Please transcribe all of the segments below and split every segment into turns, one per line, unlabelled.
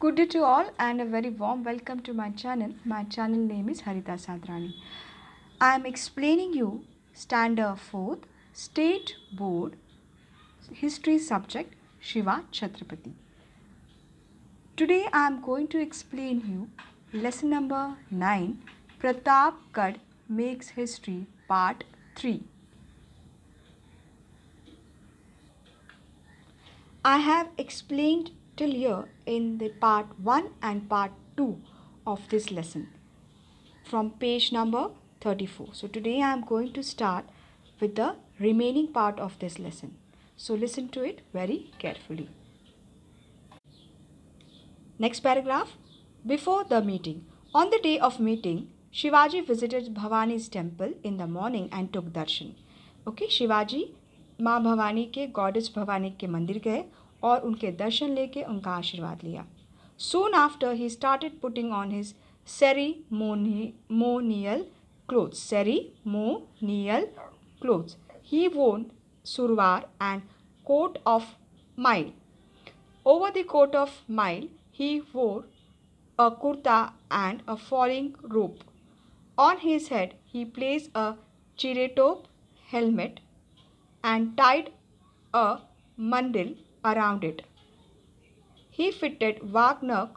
Good day to all and a very warm welcome to my channel. My channel name is Harita Sadrani. I am explaining you Standard 4th State Board History subject Shiva Chhatrapati. Today I am going to explain you lesson number 9 Pratap Kad makes history part 3. I have explained till here in the part 1 and part 2 of this lesson from page number 34. So today I am going to start with the remaining part of this lesson. So listen to it very carefully. Next paragraph. Before the meeting. On the day of meeting, Shivaji visited Bhavani's temple in the morning and took darshan. Okay, Shivaji ma Bhavani ke goddess Bhavani ke mandir gaye. और उनके दर्शन लेके उनका आशीर्वाद लिया soon after he started putting on his ceremonial cloth ceremonial cloth he worn surwar and coat of mail over the coat of mail he wore a kurta and a falling rope on his head he placed a chiratop helmet and tied a mandal around it. He fitted Wagner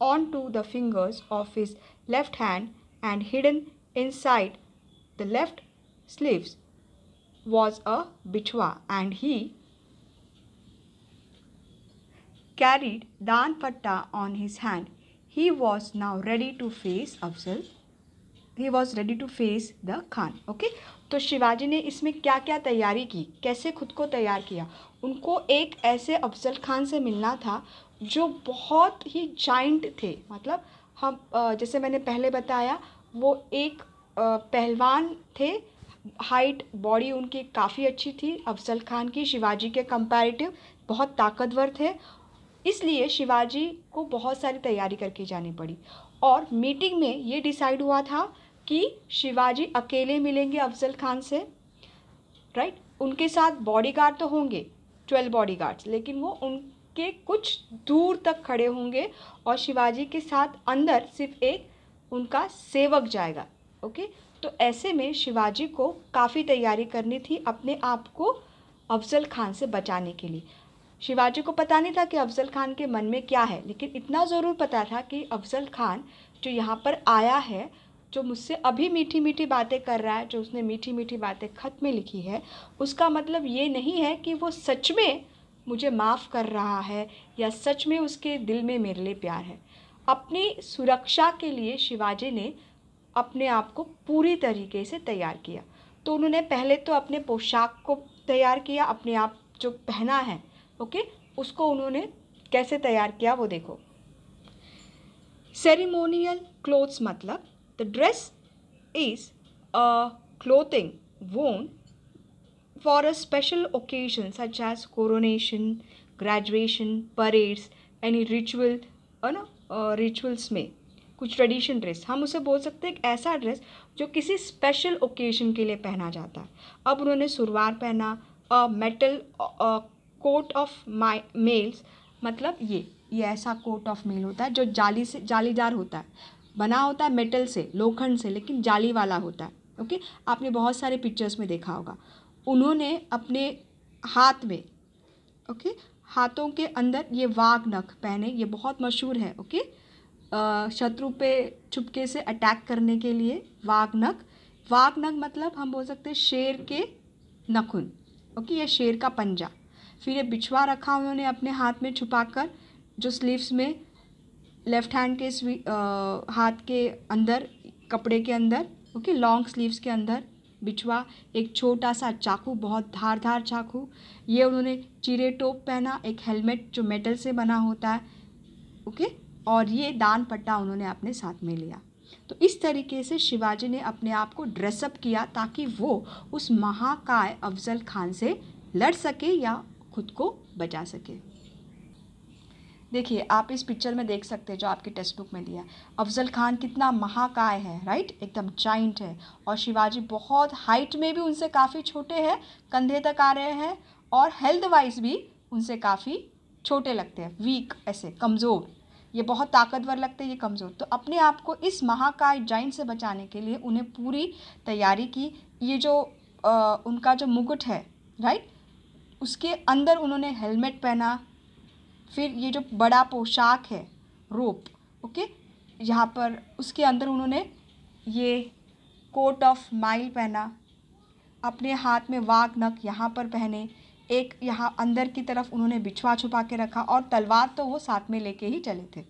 onto the fingers of his left hand and hidden inside the left sleeves was a bichwa and he carried Dan Patta on his hand. He was now ready to face Afzal. He was ready to face the Khan. Okay. तो शिवाजी ने इसमें क्या क्या तैयारी की कैसे खुद को तैयार किया उनको एक ऐसे अफजल खान से मिलना था जो बहुत ही जाइंट थे मतलब हम जैसे मैंने पहले बताया वो एक पहलवान थे हाइट बॉडी उनकी काफ़ी अच्छी थी अफजल खान की शिवाजी के कंपैरेटिव बहुत ताकतवर थे इसलिए शिवाजी को बहुत सारी तैयारी करके जानी पड़ी और मीटिंग में ये डिसाइड हुआ था कि शिवाजी अकेले मिलेंगे अफजल खान से राइट उनके साथ बॉडीगार्ड तो होंगे ट्वेल्व बॉडीगार्ड्स लेकिन वो उनके कुछ दूर तक खड़े होंगे और शिवाजी के साथ अंदर सिर्फ एक उनका सेवक जाएगा ओके तो ऐसे में शिवाजी को काफ़ी तैयारी करनी थी अपने आप को अफजल खान से बचाने के लिए शिवाजी को पता नहीं था कि अफजल खान के मन में क्या है लेकिन इतना ज़रूर पता था कि अफजल खान जो यहाँ पर आया है जो मुझसे अभी मीठी मीठी बातें कर रहा है जो उसने मीठी मीठी बातें खत में लिखी है उसका मतलब ये नहीं है कि वो सच में मुझे माफ़ कर रहा है या सच में उसके दिल में मेरे लिए प्यार है अपनी सुरक्षा के लिए शिवाजी ने अपने आप को पूरी तरीके से तैयार किया तो उन्होंने पहले तो अपने पोशाक को तैयार किया अपने आप जो पहना है ओके उसको उन्होंने कैसे तैयार किया वो देखो सेरिमोनियल क्लोथ्स मतलब The dress is a clothing worn for a special occasion such as coronation, graduation, parades, any ritual है ना uh, rituals में कुछ ट्रेडिशन ड्रेस हम उसे बोल सकते हैं एक ऐसा ड्रेस जो किसी स्पेशल ओकेजन के लिए पहना जाता है अब उन्होंने सुरवार पहना a metal coat of my mails मतलब ये ये ऐसा कोट ऑफ मेल होता है जो जाली से जालीदार होता है बना होता है मेटल से लोखंड से लेकिन जाली वाला होता है ओके आपने बहुत सारे पिक्चर्स में देखा होगा उन्होंने अपने हाथ में ओके हाथों के अंदर ये वाग नख पहने ये बहुत मशहूर है ओके शत्रु पे छुपके से अटैक करने के लिए वाघ नख वाग नख मतलब हम बोल सकते हैं शेर के नखुन ओके ये शेर का पंजा फिर ये बिछवा रखा उन्होंने अपने हाथ में छुपाकर जो स्लीव्स में लेफ़्ट हैंड के स्वी हाथ के अंदर कपड़े के अंदर ओके लॉन्ग स्लीव्स के अंदर बिछवा एक छोटा सा चाकू बहुत धार चाकू ये उन्होंने चीरे टोप पहना एक हेलमेट जो मेटल से बना होता है ओके और ये दान पट्टा उन्होंने अपने साथ में लिया तो इस तरीके से शिवाजी ने अपने आप को ड्रेसअप किया ताकि वो उस महाकाय अफजल खान से लड़ सके या खुद को बचा सके देखिए आप इस पिक्चर में देख सकते हैं जो आपकी टेक्स्ट बुक में दिया अफजल खान कितना महाकाय है राइट एकदम जाइंट है और शिवाजी बहुत हाइट में भी उनसे काफ़ी छोटे हैं कंधे तक आ रहे हैं और हेल्थ वाइज भी उनसे काफ़ी छोटे लगते हैं वीक ऐसे कमज़ोर ये बहुत ताकतवर लगते हैं ये कमज़ोर तो अपने आप को इस महाकाय जाइंट से बचाने के लिए उन्हें पूरी तैयारी की ये जो आ, उनका जो मुकुट है राइट उसके अंदर उन्होंने हेलमेट पहना फिर ये जो बड़ा पोशाक है रोप ओके यहाँ पर उसके अंदर उन्होंने ये कोट ऑफ माइल पहना अपने हाथ में वाघ नक यहाँ पर पहने एक यहाँ अंदर की तरफ उन्होंने बिछवा छुपा के रखा और तलवार तो वो साथ में लेके ही चले थे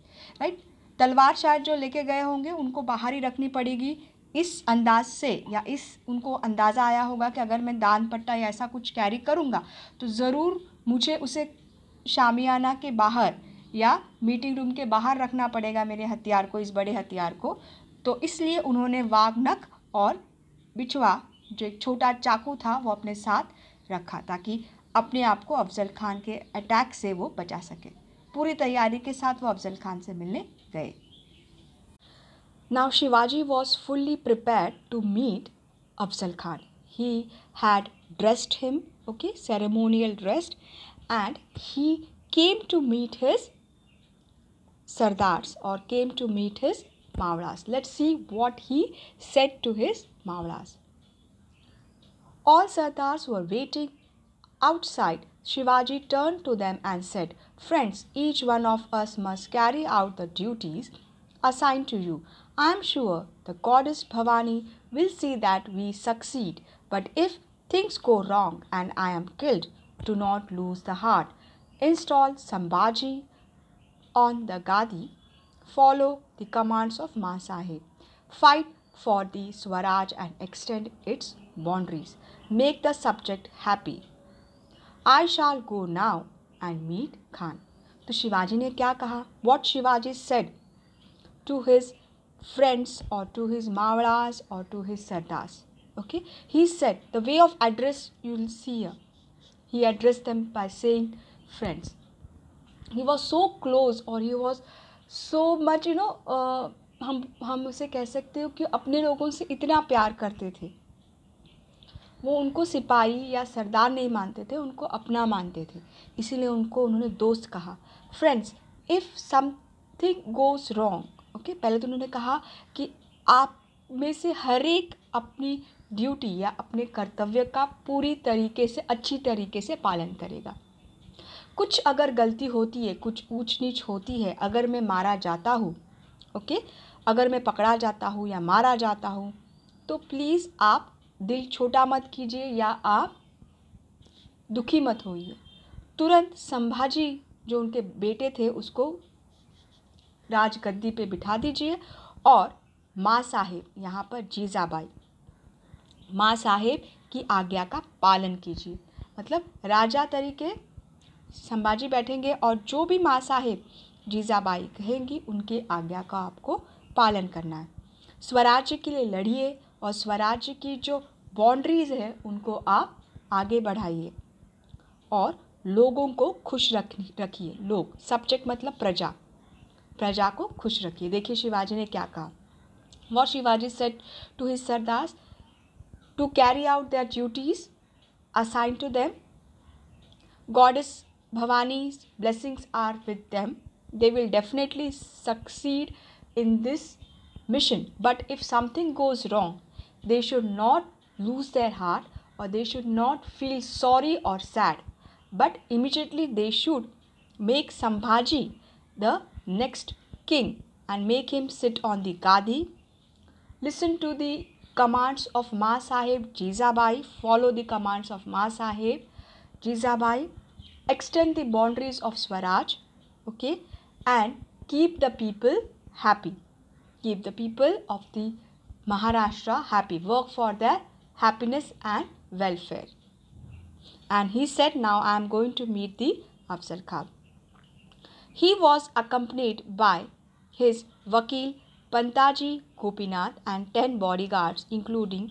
राइट तलवार शायद जो लेके गए होंगे उनको बाहर ही रखनी पड़ेगी इस अंदाज से या इस उनको अंदाज़ा आया होगा कि अगर मैं दान पट्टा या ऐसा कुछ कैरी करूँगा तो ज़रूर मुझे उसे शामियाना के बाहर या मीटिंग रूम के बाहर रखना पड़ेगा मेरे हथियार को इस बड़े हथियार को तो इसलिए उन्होंने नक और बिछवा जो एक छोटा चाकू था वो अपने साथ रखा ताकि अपने आप को अफजल खान के अटैक से वो बचा सके पूरी तैयारी के साथ वो अफजल खान से मिलने गए now Shivaji was fully prepare to meet Afzal Khan he had dressed him okay ceremonial dressed and he came to meet his sardars or came to meet his mawlas. Let's see what he said to his mawlas. All sardars were waiting outside. Shivaji turned to them and said, Friends, each one of us must carry out the duties assigned to you. I am sure the goddess Bhavani will see that we succeed. But if things go wrong and I am killed, do not lose the heart. Install Sambhaji on the Gadi. Follow the commands of Sahib. Fight for the Swaraj and extend its boundaries. Make the subject happy. I shall go now and meet Khan. Shivaji ne kya kaha? What Shivaji said to his friends or to his his or to his his Okay, he said the way of address you will see here. he addressed them by saying, Friends. He was so close और he was so much, you know, uh, हम हम उसे कह सकते हो कि अपने लोगों से इतना प्यार करते थे वो उनको सिपाही या सरदार नहीं मानते थे उनको अपना मानते थे इसीलिए उनको उन्होंने दोस्त कहा friends if something goes wrong okay पहले तो उन्होंने कहा कि आप में से हर एक अपनी ड्यूटी या अपने कर्तव्य का पूरी तरीके से अच्छी तरीके से पालन करेगा कुछ अगर गलती होती है कुछ ऊंच नीच होती है अगर मैं मारा जाता हूँ ओके अगर मैं पकड़ा जाता हूँ या मारा जाता हूँ तो प्लीज़ आप दिल छोटा मत कीजिए या आप दुखी मत होइए तुरंत संभाजी जो उनके बेटे थे उसको राजगद्दी पे बिठा दीजिए और माँ साहेब यहाँ पर जीजाबाई माँ साहेब की आज्ञा का पालन कीजिए मतलब राजा तरीके संभाजी बैठेंगे और जो भी माँ साहेब जीजाबाई कहेंगी उनकी आज्ञा का आपको पालन करना है स्वराज्य के लिए लड़िए और स्वराज्य की जो बाउंड्रीज है उनको आप आगे बढ़ाइए और लोगों को खुश रख रखिए लोग सब्जेक्ट मतलब प्रजा प्रजा को खुश रखिए देखिए शिवाजी ने क्या कहा what Shivaji set to his सरदास to carry out their duties assigned to them. Goddess Bhavani's blessings are with them. They will definitely succeed in this mission. But if something goes wrong, they should not lose their heart or they should not feel sorry or sad. But immediately they should make Sambhaji the next king and make him sit on the gadi. Listen to the commands of Ma Sahib Jizabai, follow the commands of Ma Sahib Jizabai, extend the boundaries of Swaraj, okay, and keep the people happy. Keep the people of the Maharashtra happy. Work for their happiness and welfare. And he said, Now I am going to meet the Afzal Khan. He was accompanied by his Vakil Pantaji Gopinath and 10 bodyguards including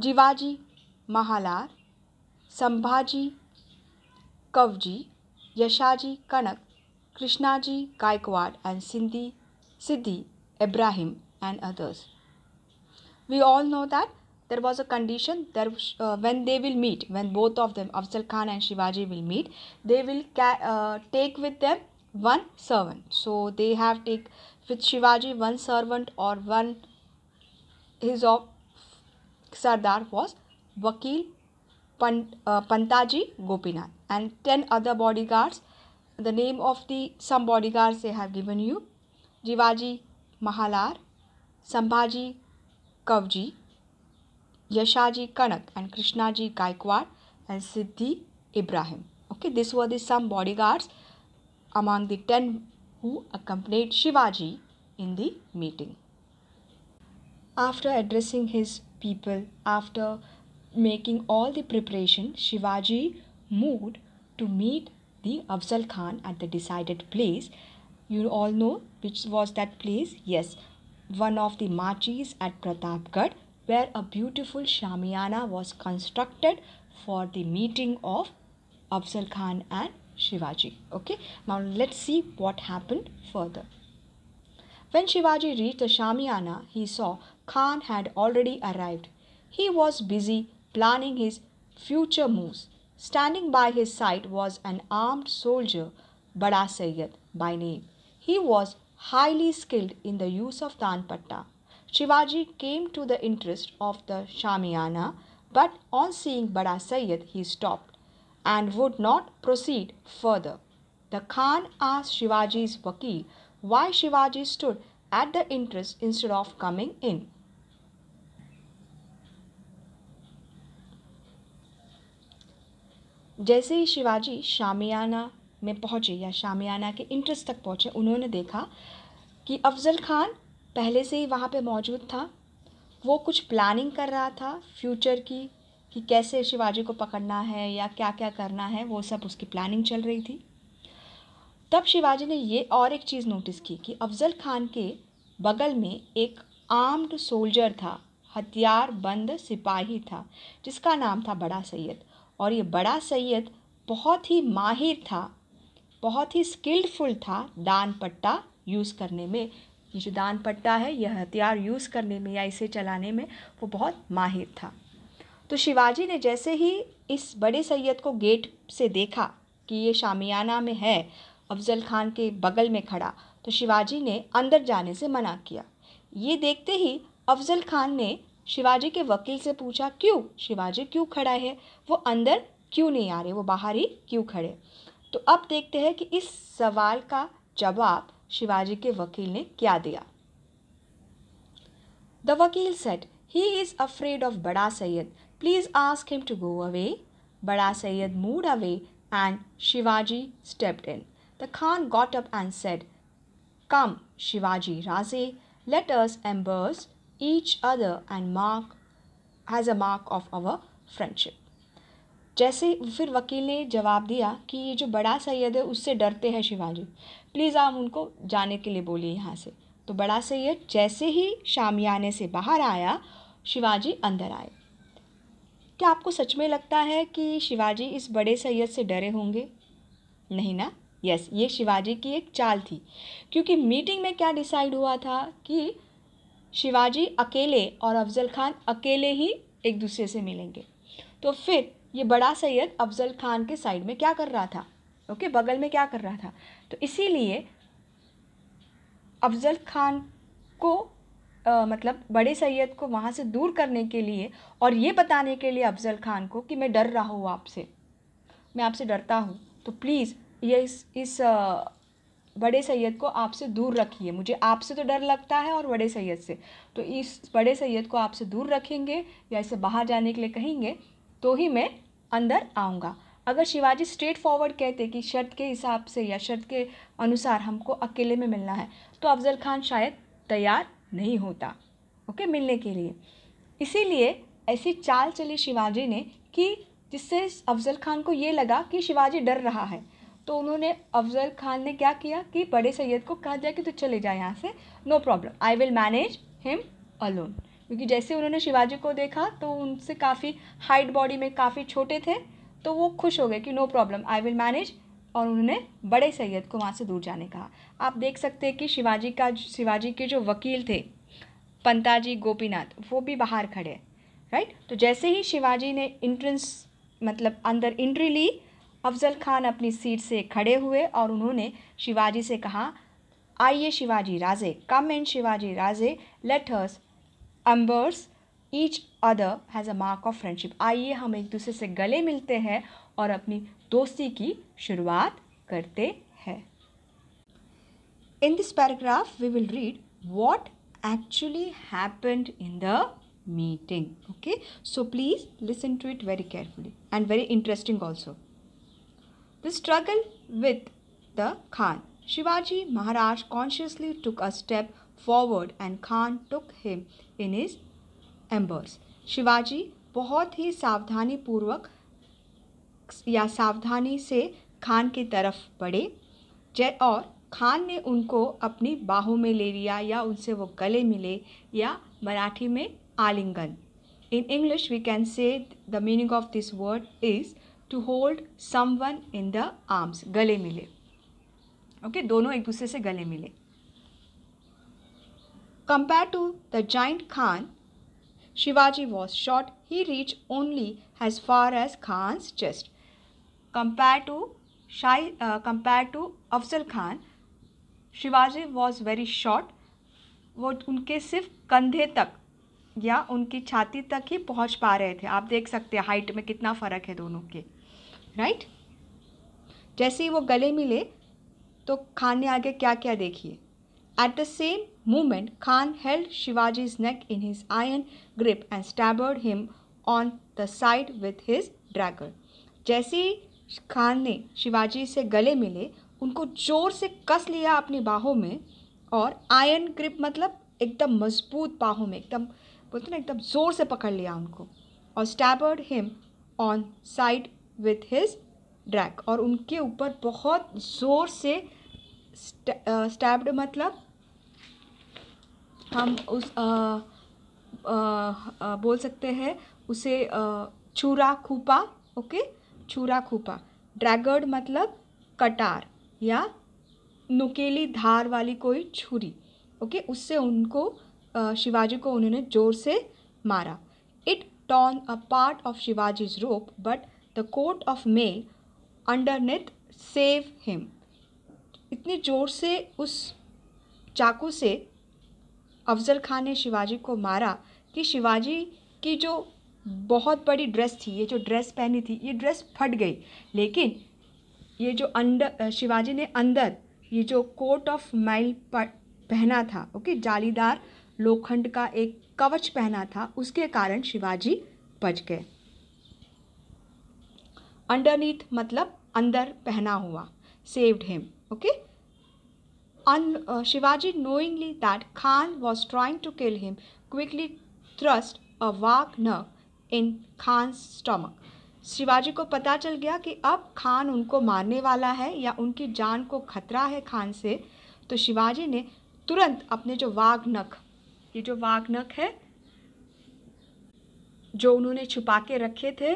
Jivaji Mahalar, Sambhaji Kavji, Yashaji Kanak, Krishnaji Gaikwad and Sindhi Siddhi Ibrahim and others. We all know that there was a condition that uh, when they will meet when both of them Afzal Khan and Shivaji will meet they will uh, take with them one servant so they have take with Shivaji one servant और one his of sardar was vakil Pantaji Gopinath and ten other body guards the name of the some body guards a have given you Jivaji Mahalar Sambhaji Kavji Yashaji Kank and Krishnaji Gaikwad and Siddhi Ibrahim okay this was the some body guards among the ten who accompanied Shivaji in the meeting. After addressing his people, after making all the preparation, Shivaji moved to meet the Afzal Khan at the decided place. You all know which was that place? Yes, one of the marches at Pratapgarh where a beautiful shamiana was constructed for the meeting of Afzal Khan and Shivaji. Okay, now let's see what happened further. When Shivaji reached the Shamiana, he saw Khan had already arrived. He was busy planning his future moves. Standing by his side was an armed soldier, Bada Sayyid by name. He was highly skilled in the use of Tanpatta. Shivaji came to the interest of the Shamiana, but on seeing Bada Sayyid, he stopped. and would not proceed further. The Khan asked Shivaji's Vakil why Shivaji stood at the entrance instead of coming in. जैसे ही शिवाजी शामियाना में पहुँचे या शामियाना के entrance तक पहुँचे उन्होंने देखा कि अफजल खान पहले से ही वहाँ पे मौजूद था वो कुछ प्लानिंग कर रहा था फ्यूचर की कि कैसे शिवाजी को पकड़ना है या क्या क्या करना है वो सब उसकी प्लानिंग चल रही थी तब शिवाजी ने ये और एक चीज़ नोटिस की कि अफजल खान के बगल में एक आर्म्ड सोल्जर था हथियार बंद सिपाही था जिसका नाम था बड़ा सैयद और ये बड़ा सैयद बहुत ही माहिर था बहुत ही स्किल्डफुल था दान पट्टा यूज़ करने में ये जो दान पट्टा है यह हथियार यूज़ करने में या इसे चलाने में वो बहुत माहिर था तो शिवाजी ने जैसे ही इस बड़े सैयद को गेट से देखा कि ये शामियाना में है अफजल खान के बगल में खड़ा तो शिवाजी ने अंदर जाने से मना किया ये देखते ही अफजल खान ने शिवाजी के वकील से पूछा क्यों शिवाजी क्यों खड़ा है वो अंदर क्यों नहीं आ रहे वो बाहर ही क्यों खड़े तो अब देखते हैं कि इस सवाल का जवाब शिवाजी के वकील ने क्या दिया the vakil said he is afraid of Bada Sayyad Please ask him to go away. Bada Sayyid moved away and Shivaji stepped in. The Khan got up and said, Come, Shivaji Raze, let us embrace each other and mark as a mark of our friendship. जैसे फिर वकील ने जवाब दिया कि ये जो बड़ा सैयद है उससे डरते हैं शिवाजी प्लीज़ आप उनको जाने के लिए बोलिए यहाँ से तो बड़ा सैयद जैसे ही शामियाने से बाहर आया शिवाजी अंदर आए क्या आपको सच में लगता है कि शिवाजी इस बड़े सैयद से डरे होंगे नहीं ना यस ये शिवाजी की एक चाल थी क्योंकि मीटिंग में क्या डिसाइड हुआ था कि शिवाजी अकेले और अफजल खान अकेले ही एक दूसरे से मिलेंगे तो फिर ये बड़ा सैयद अफजल खान के साइड में क्या कर रहा था ओके okay, बगल में क्या कर रहा था तो इसीलिए अफजल खान को आ, मतलब बड़े सैयद को वहाँ से दूर करने के लिए और ये बताने के लिए अफजल खान को कि मैं डर रहा हूँ आपसे मैं आपसे डरता हूँ तो प्लीज़ ये इस इस आ, बड़े सैयद को आपसे दूर रखिए मुझे आपसे तो डर लगता है और बड़े सैयद से तो इस बड़े सैयद को आपसे दूर रखेंगे या इसे बाहर जाने के लिए कहेंगे तो ही मैं अंदर आऊँगा अगर शिवाजी स्ट्रेट फॉरवर्ड कहते कि शर्त के हिसाब से या शर्त के अनुसार हमको अकेले में मिलना है तो अफजल खान शायद तैयार नहीं होता ओके मिलने के लिए इसीलिए ऐसी चाल चली शिवाजी ने कि जिससे अफजल खान को ये लगा कि शिवाजी डर रहा है तो उन्होंने अफजल खान ने क्या किया कि बड़े सैयद को कहा जाए कि तू चले जाए यहाँ से no problem I will manage him alone क्योंकि जैसे उन्होंने शिवाजी को देखा तो उनसे काफ़ी हाइट बॉडी में काफ़ी छोटे थे तो वो खुश हो गए कि no problem I will manage और उन्होंने बड़े सैयद को वहाँ से दूर जाने कहा आप देख सकते हैं कि शिवाजी का शिवाजी के जो वकील थे पंताजी गोपीनाथ वो भी बाहर खड़े राइट तो जैसे ही शिवाजी ने इंट्रेंस मतलब अंदर इंट्री ली अफजल खान अपनी सीट से खड़े हुए और उन्होंने शिवाजी से कहा आइए Shivaji Raje come and Shivaji Raje let us embrace each other as a mark of friendship आइए हम एक दूसरे से गले मिलते हैं और अपनी दोस्ती की शुरुआत करते हैं in this paragraph we will read what actually happened in the meeting okay so please listen to it very carefully and very interesting also the struggle with the Khan Shivaji Maharaj consciously took a step forward and Khan took him in his embrace Shivaji बहुत ही सावधानी पूर्वक या सावधानी से खान की तरफ बढ़े जय और खान ने उनको अपनी बाहों में ले लिया या उनसे वो गले मिले या मराठी में आलिंगन in English we can say the meaning of this word is to hold some one in the arms गले मिले ओके okay? दोनों एक दूसरे से गले मिले compare to the giant Khan Shivaji was short he reach only as far as Khan chest compare to शाही compare to Afzal Khan Shivaji was very short वो उनके सिर्फ कंधे तक या उनकी छाती तक ही पहुंच पा रहे थे आप देख सकते हैं हाइट में कितना फ़र्क है दोनों के राइट जैसे ही वो गले मिले तो खान ने आगे क्या क्या देखिए at the same moment Khan held Shivaji his neck in his iron grip and stabbed him on the side with his ड्रैगन जैसे ही खान ने शिवाजी से गले मिले उनको जोर से कस लिया अपनी बाहों में और आयन ग्रिप मतलब एकदम मजबूत बाहों में एकदम बोलते ना एकदम ज़ोर से पकड़ लिया उनको और stabbed him on side with his ड्रैक और उनके ऊपर बहुत ज़ोर से स्टैब्ड मतलब हम उस आ, आ, आ, बोल सकते हैं उसे छुरा खूपा ओके छुरा खूपा ड्रैगर्ड मतलब कटार या नुकेली धार वाली कोई छुरी ओके उससे उनको शिवाजी को उन्होंने जोर से मारा it torn part of Shivaji his robe but the coat of mail underneath save him इतने ज़ोर से उस चाकू से अफजल खान ने शिवाजी को मारा कि शिवाजी की जो बहुत बड़ी ड्रेस थी ये जो ड्रेस पहनी थी ये ड्रेस फट गई लेकिन ये जो अंडर शिवाजी ने अंदर ये जो कोट ऑफ माइल पहना था ओके जालीदार लोखंड का एक कवच पहना था उसके कारण शिवाजी बच गए अंडरनीथ मतलब अंदर पहना हुआ saved him okay on Shivaji that Khan was trying to kill him quickly thrust a wagh nakh in Khan stomach Shivaji को पता चल गया कि अब खान उनको मारने वाला है या उनकी जान को खतरा है खान से तो शिवाजी ने तुरंत अपने जो वाघनख ये जो वाघनख है जो उन्होंने छुपा के रखे थे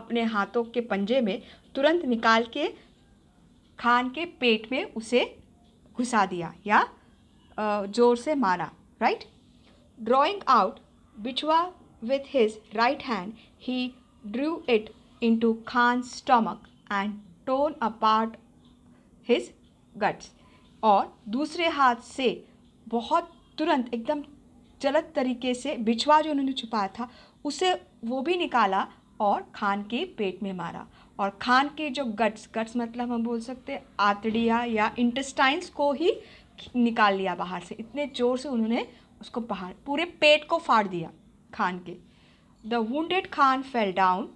अपने हाथों के पंजे में तुरंत निकाल के खान के पेट में उसे घुसा दिया या जोर से मारा right drawing out bichhua With his right hand, he drew it into Khan's stomach and torn apart his guts. और दूसरे हाथ से बहुत तुरंत एकदम गलत तरीके से बिछवा जो उन्होंने छुपाया था उसे वो भी निकाला और खान के पेट में मारा और खान के जो गट्स गट्स मतलब हम बोल सकते आतड़िया या इंटेस्टाइंस को ही निकाल लिया बाहर से इतने ज़ोर से उन्होंने उसको बाहर पूरे पेट को फाड़ दिया खान के द वेड Khan fell down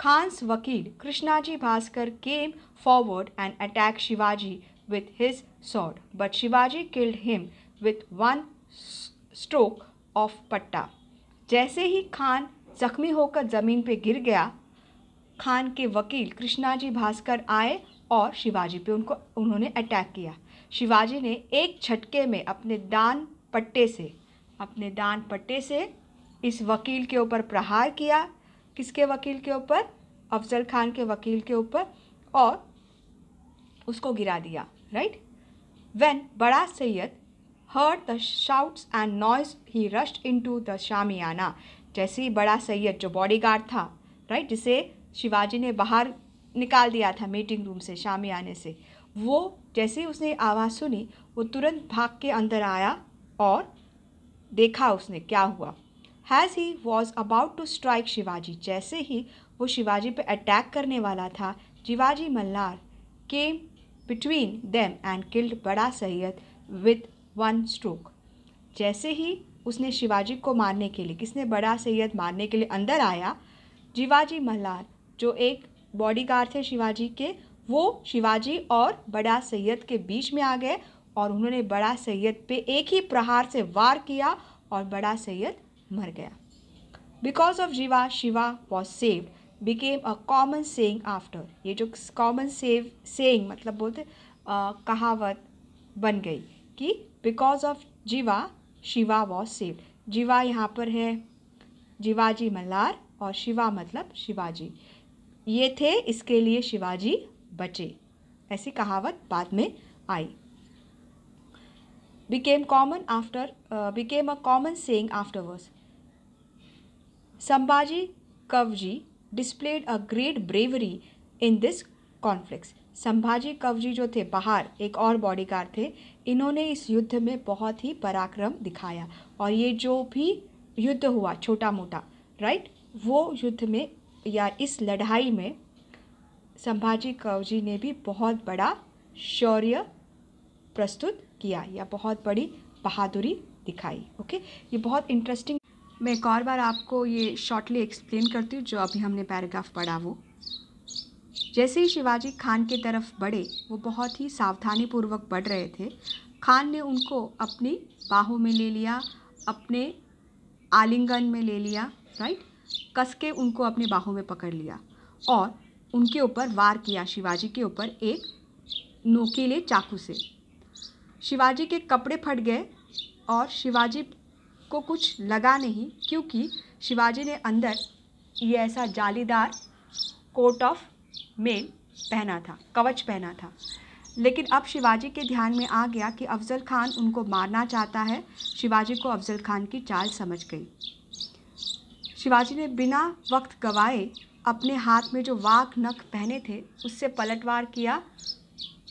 Khan's vakil Krishnaji Bhaskar came forward and attack Shivaji with his sword but Shivaji killed him with one stroke of patta जैसे ही खान जख्मी होकर जमीन पर गिर गया खान के वकील कृष्णाजी भास्कर आए और शिवाजी पे उनको उन्होंने अटैक किया शिवाजी ने एक झटके में अपने दान पट्टे से अपने दान पट्टे से इस वकील के ऊपर प्रहार किया किसके वकील के ऊपर अफजल खान के वकील के ऊपर और उसको गिरा दिया right when Bada Sayyad heard the shouts and noise he rushed in to the shamiana जैसे ही बड़ा सैयद जो बॉडीगार्ड था राइट जिसे शिवाजी ने बाहर निकाल दिया था मीटिंग रूम से शामियाने से वो जैसे ही उसने आवाज़ सुनी वो तुरंत भाग के अंदर आया और देखा उसने क्या हुआ as he was about to strike Shivaji जैसे ही वो शिवाजी पे अटैक करने वाला था Shivaji Mallar came between them and killed Bada Sayyad with one stroke जैसे ही उसने शिवाजी को मारने के लिए किसने बड़ा सैयद मारने के लिए अंदर आया शिवाजी मल्लार जो एक बॉडीगार्ड थे शिवाजी के वो शिवाजी और बड़ा सैयद के बीच में आ गए और उन्होंने बड़ा सैयद पे एक ही प्रहार से वार किया और बड़ा सैयद मर गया because of Jiva Shiva was saved became a common saying after ये जो कॉमन सेव सेइंग मतलब बोलते कहावत बन गई कि because of Jiva Shiva was saved जीवा यहाँ पर है जीवाजी मल्लार और शिवा मतलब शिवाजी ये थे इसके लिए शिवाजी बचे ऐसी कहावत बाद में आई became common after became a common saying afterwards Kavji displayed a great bravery in this conflicts Sambhaji Kavji जो थे बाहर एक और बॉडीगार्ड थे इन्होंने इस युद्ध में बहुत ही पराक्रम दिखाया और ये जो भी युद्ध हुआ छोटा मोटा राइट वो युद्ध में या इस लड़ाई में संभाजी कवजी ने भी बहुत बड़ा शौर्य प्रस्तुत किया या बहुत बड़ी बहादुरी दिखाई ओके ये बहुत इंटरेस्टिंग मैं एक और बार आपको ये शॉर्टली एक्सप्लेन करती हूँ जो अभी हमने पैराग्राफ पढ़ा वो जैसे ही शिवाजी खान की तरफ बढ़े वो बहुत ही सावधानीपूर्वक बढ़ रहे थे खान ने उनको अपनी बाहों में ले लिया अपने आलिंगन में ले लिया राइट कस के उनको अपनी बाहों में पकड़ लिया और उनके ऊपर वार किया शिवाजी के ऊपर एक नोकीले चाकू से शिवाजी के कपड़े फट गए और शिवाजी को कुछ लगा नहीं क्योंकि शिवाजी ने अंदर ये ऐसा जालीदार कोट ऑफ मेल पहना था कवच पहना था लेकिन अब शिवाजी के ध्यान में आ गया कि अफजल खान उनको मारना चाहता है शिवाजी को अफजल खान की चाल समझ गई शिवाजी ने बिना वक्त गवाए अपने हाथ में जो वाक नख पहने थे उससे पलटवार किया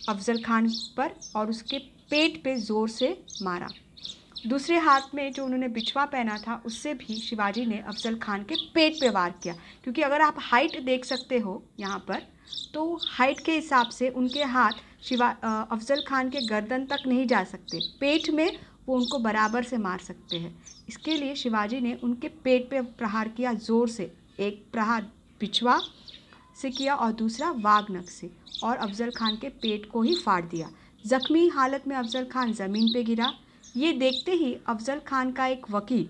अफजल खान पर और उसके पेट पे ज़ोर से मारा दूसरे हाथ में जो उन्होंने बिछवा पहना था उससे भी शिवाजी ने अफजल खान के पेट पे वार किया क्योंकि अगर आप हाइट देख सकते हो यहाँ पर तो हाइट के हिसाब से उनके हाथ शिवा अफजल खान के गर्दन तक नहीं जा सकते पेट में वो उनको बराबर से मार सकते हैं इसके लिए शिवाजी ने उनके पेट पे प्रहार किया ज़ोर से एक प्रहार बिछवा से किया और दूसरा वाघनक से और अफजल खान के पेट को ही फाड़ दिया ज़ख्मी हालत में अफजल खान ज़मीन पे गिरा ये देखते ही अफजल खान का एक वकील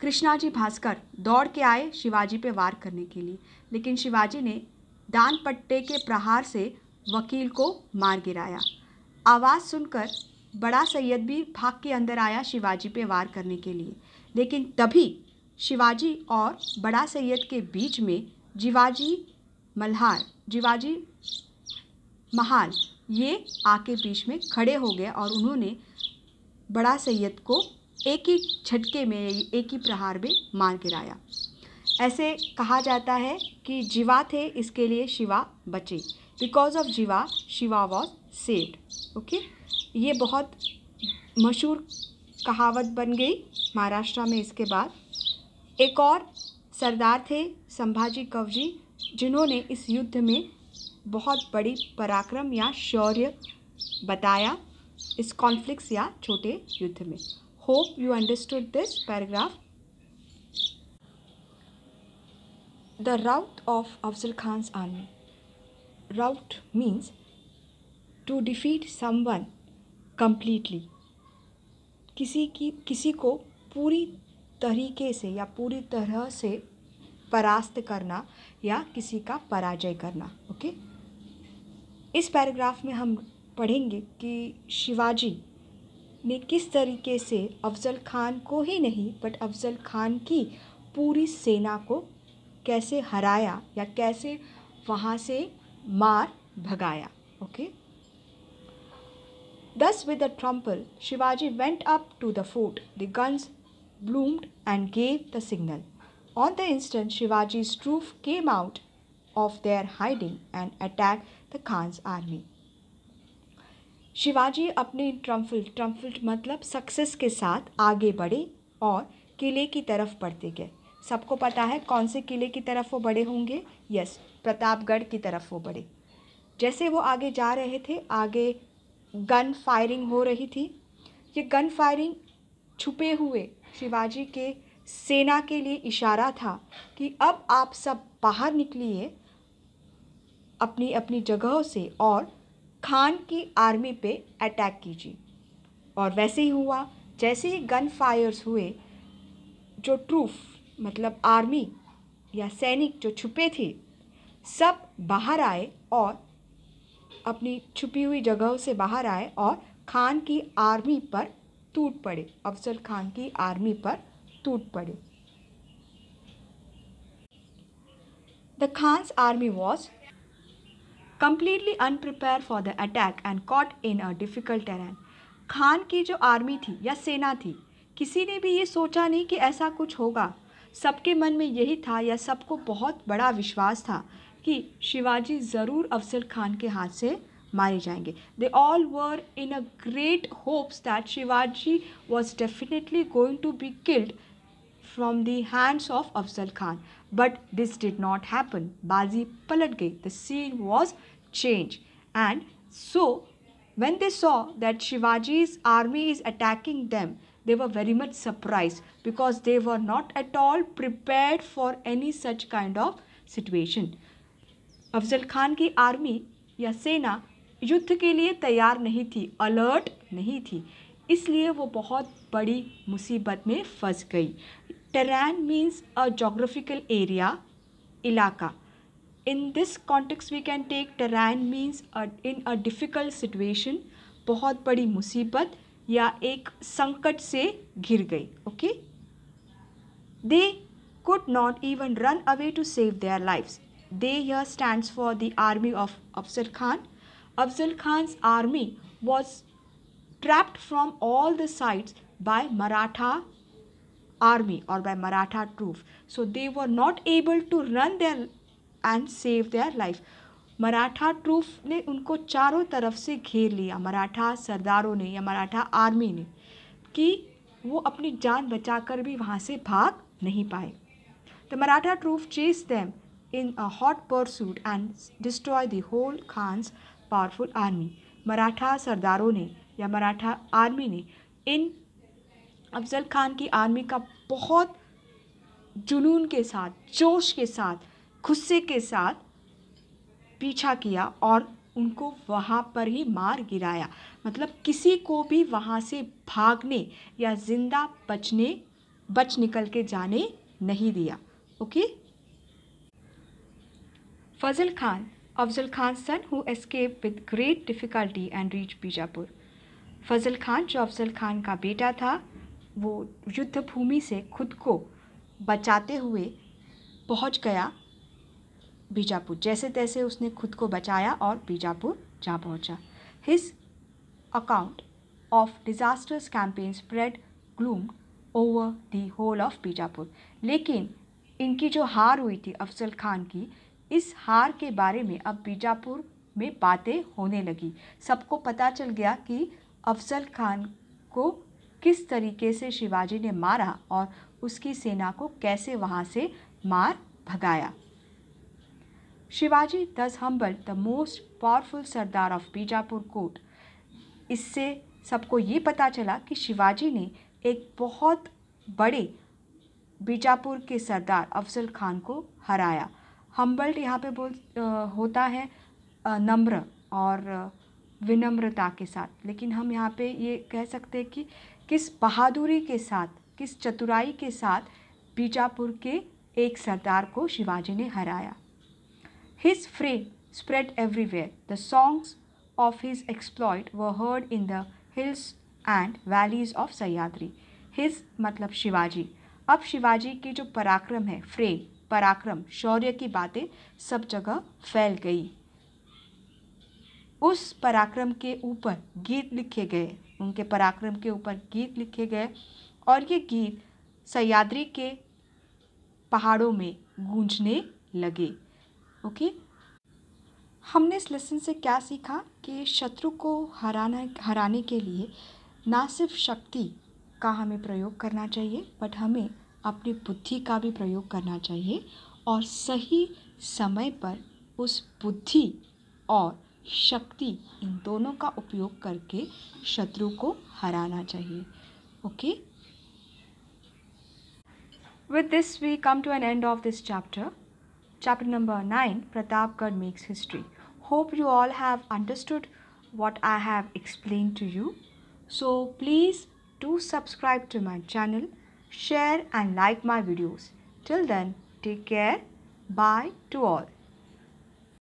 कृष्णाजी भास्कर दौड़ के आए शिवाजी पे वार करने के लिए लेकिन शिवाजी ने दान पट्टे के प्रहार से वकील को मार गिराया आवाज़ सुनकर बड़ा सैयद भी भाग के अंदर आया शिवाजी पे वार करने के लिए लेकिन तभी शिवाजी और बड़ा सैयद के बीच में जिवाजी मल्हार जिवाजी महाल ये आके बीच में खड़े हो गए और उन्होंने बड़ा सैयद को एक ही झटके में एक ही प्रहार में मार गिराया ऐसे कहा जाता है कि जीवा थे इसके लिए शिवा बचे because of Jiva Shiva was saved okay ये बहुत मशहूर कहावत बन गई महाराष्ट्र में इसके बाद एक और सरदार थे संभाजी कवजी जिन्होंने इस युद्ध में बहुत बड़ी पराक्रम या शौर्य बताया इस कॉन्फ्लिक्स या छोटे युद्ध में hope you understood this paragraph the rout of Afzal Afzal army rout means to defeat some one completely किसी की किसी को पूरी तरीके से या पूरी तरह से परास्त करना या किसी का पराजय करना ओके okay? इस पैराग्राफ में हम पढ़ेंगे कि शिवाजी ने किस तरीके से अफजल खान को ही नहीं बट अफजल खान की पूरी सेना को कैसे हराया या कैसे वहाँ से मार भगाया okay thus with the triumph Shivaji went up to the fort the guns boomed and gave the signal on the instant Shivaji troops came out of their hiding and attack the Khan's army Shivaji अपने ट्रम्फल्ड ट्रम्फल्ड मतलब success के साथ आगे बढ़े और किले की तरफ बढ़ते गए सबको पता है कौन से किले की तरफ वो बड़े होंगे यस प्रतापगढ़ की तरफ वो बड़े जैसे वो आगे जा रहे थे आगे गन फायरिंग हो रही थी ये गन फायरिंग छुपे हुए शिवाजी के सेना के लिए इशारा था कि अब आप सब बाहर निकलिए अपनी अपनी जगहों से और खान की आर्मी पे अटैक कीजिए और वैसे ही हुआ जैसे ही गन फायर्स हुए जो ट्रूफ मतलब आर्मी या सैनिक जो छुपे थे सब बाहर आए और अपनी छुपी हुई जगहों से बाहर आए और खान की आर्मी पर टूट पड़े अफजल खान की आर्मी पर टूट पड़े the Khan's army was completely unprepare for the attack and caught in a difficult terrain. Khan की जो आर्मी थी या सेना थी किसी ने भी ये सोचा नहीं कि ऐसा कुछ होगा सबके मन में यही था या सबको बहुत बड़ा विश्वास था कि शिवाजी ज़रूर अफजल खान के हाथ से मारे जाएंगे they all were in a great hopes that Shivaji was definitely going to be killed from the hands of Afzal Khan but this did not happen बाजी पलट गई the scene was change. And so, when they saw that Shivaji's army is attacking them, they were very much surprised because they were not at all prepared for any such kind of situation. Afzal Khan की army या सेना युद्ध के लिए तैयार नहीं थी alert नहीं थी इसलिए वो बहुत बड़ी मुसीबत में फंस गई terrain means a geographical area इलाका in this context we can take terrain means a, in a difficult situation बहुत बड़ी मुसीबत या एक संकट से घिर गई Okay? They could not even run away to save their lives. They here stands for the army of Afzal Khan. Afzal Khan's army was trapped from all the sides by Maratha army or by Maratha troops. So they were not able to run their and save their life Maratha troops ने उनको चारों तरफ से घेर लिया मराठा सरदारों ने या मराठा आर्मी ने कि वो अपनी जान बचाकर भी वहाँ से भाग नहीं पाए the Maratha troops chase them in a hot pursuit and destroy the whole Khan's powerful army Maratha सरदारों ने या मराठा आर्मी ने इन अफजल खान की आर्मी का बहुत जुनून के साथ जोश के साथ खुस्से के साथ पीछा किया और उनको वहाँ पर ही मार गिराया मतलब किसी को भी वहाँ से भागने या ज़िंदा बचने बच निकल के जाने नहीं दिया okay Fazal Khan Afzal Khan son who escape with great difficulty and reach Bijapur Fazal Khan जो अफजल खान का बेटा था वो युद्ध भूमि से खुद को बचाते हुए पहुंच गया बीजापुर जैसे तैसे उसने खुद को बचाया और बीजापुर जा पहुंचा his account of disasters campaign spread gloom over the whole of Bijapur लेकिन इनकी जो हार हुई थी अफजल खान की इस हार के बारे में अब बीजापुर में बातें होने लगी सबको पता चल गया कि अफजल खान को किस तरीके से शिवाजी ने मारा और उसकी सेना को कैसे वहाँ से मार भगाया Shivaji thus humbled the most powerful Sardar of Bijapur court. इससे सबको ये पता चला कि शिवाजी ने एक बहुत बड़े बीजापुर के सरदार अफजल खान को हराया हम्बल्ट यहाँ पे बोल होता है नम्र और विनम्रता के साथ लेकिन हम यहाँ पे ये कह सकते हैं कि किस बहादुरी के साथ किस चतुराई के साथ बीजापुर के एक सरदार को शिवाजी ने हराया His fame spread everywhere. The songs of his exploit were heard in the hills and valleys of Sahyadri his मतलब शिवाजी अब शिवाजी की जो पराक्रम है फ्रेम पराक्रम शौर्य की बातें सब जगह फैल गई उस पराक्रम के ऊपर गीत लिखे गए उनके पराक्रम के ऊपर गीत लिखे गए और ये गीत सयाद्री के पहाड़ों में गूंजने लगे ओके हमने इस लेसन से क्या सीखा कि शत्रु को हराना हराने के लिए ना सिर्फ शक्ति का हमें प्रयोग करना चाहिए बट हमें अपनी बुद्धि का भी प्रयोग करना चाहिए और सही समय पर उस बुद्धि और शक्ति इन दोनों का उपयोग करके शत्रु को हराना चाहिए okay with this we come to an end of this chapter Chapter number 9 Pratapgarh makes history. Hope you all have understood what I have explained to you. So please do subscribe to my channel, share and like my videos. Till then, take care. Bye to all.